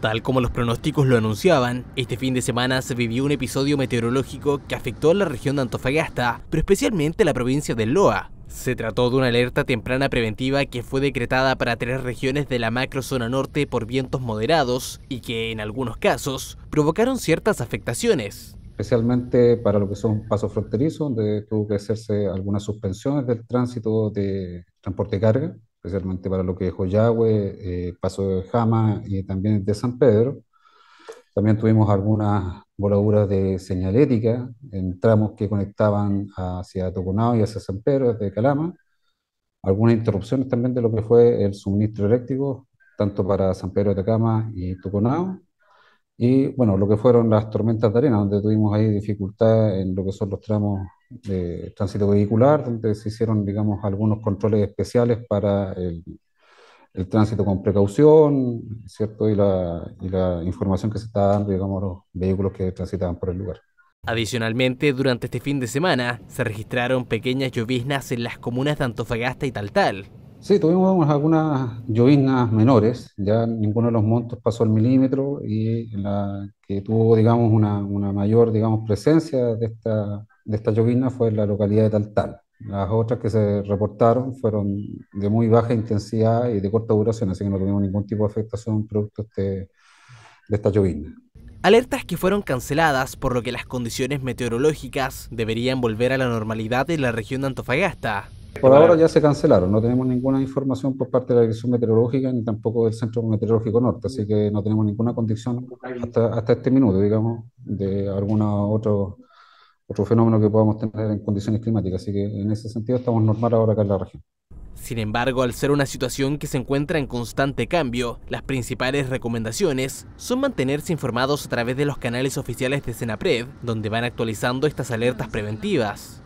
Tal como los pronósticos lo anunciaban, este fin de semana se vivió un episodio meteorológico que afectó a la región de Antofagasta, pero especialmente a la provincia de Loa. Se trató de una alerta temprana preventiva que fue decretada para tres regiones de la macrozona norte por vientos moderados y que, en algunos casos, provocaron ciertas afectaciones. Especialmente para lo que son pasos fronterizos, donde tuvo que hacerse algunas suspensiones del tránsito de transporte de carga, especialmente para lo que es Yahweh, Paso de Jama y también de San Pedro. También tuvimos algunas voladuras de señalética en tramos que conectaban hacia Toconao y hacia San Pedro, desde Calama. Algunas interrupciones también de lo que fue el suministro eléctrico, tanto para San Pedro de Atacama y Toconao. Y bueno, lo que fueron las tormentas de arena, donde tuvimos ahí dificultad en lo que son los tramos de tránsito vehicular, donde se hicieron, digamos, algunos controles especiales para el, tránsito con precaución, ¿cierto? Y la, información que se está dando, digamos, a los vehículos que transitaban por el lugar. Adicionalmente, durante este fin de semana se registraron pequeñas lloviznas en las comunas de Antofagasta y Taltal, Sí, tuvimos algunas lloviznas menores, ya ninguno de los montos pasó el milímetro y la que tuvo, digamos, una, mayor, digamos, presencia de esta, de esta llovizna fue en la localidad de Taltal. Las otras que se reportaron fueron de muy baja intensidad y de corta duración, así que no tuvimos ningún tipo de afectación producto de esta llovizna. Alertas que fueron canceladas, por lo que las condiciones meteorológicas deberían volver a la normalidad en la región de Antofagasta. Por ahora ya se cancelaron, no tenemos ninguna información por parte de la Dirección Meteorológica ni tampoco del Centro Meteorológico Norte, así que no tenemos ninguna condición hasta, este minuto, digamos, de algún otro, otro fenómeno que podamos tener en condiciones climáticas, así que en ese sentido estamos normal ahora acá en la región. Sin embargo, al ser una situación que se encuentra en constante cambio, las principales recomendaciones son mantenerse informados a través de los canales oficiales de Senapred, donde van actualizando estas alertas preventivas.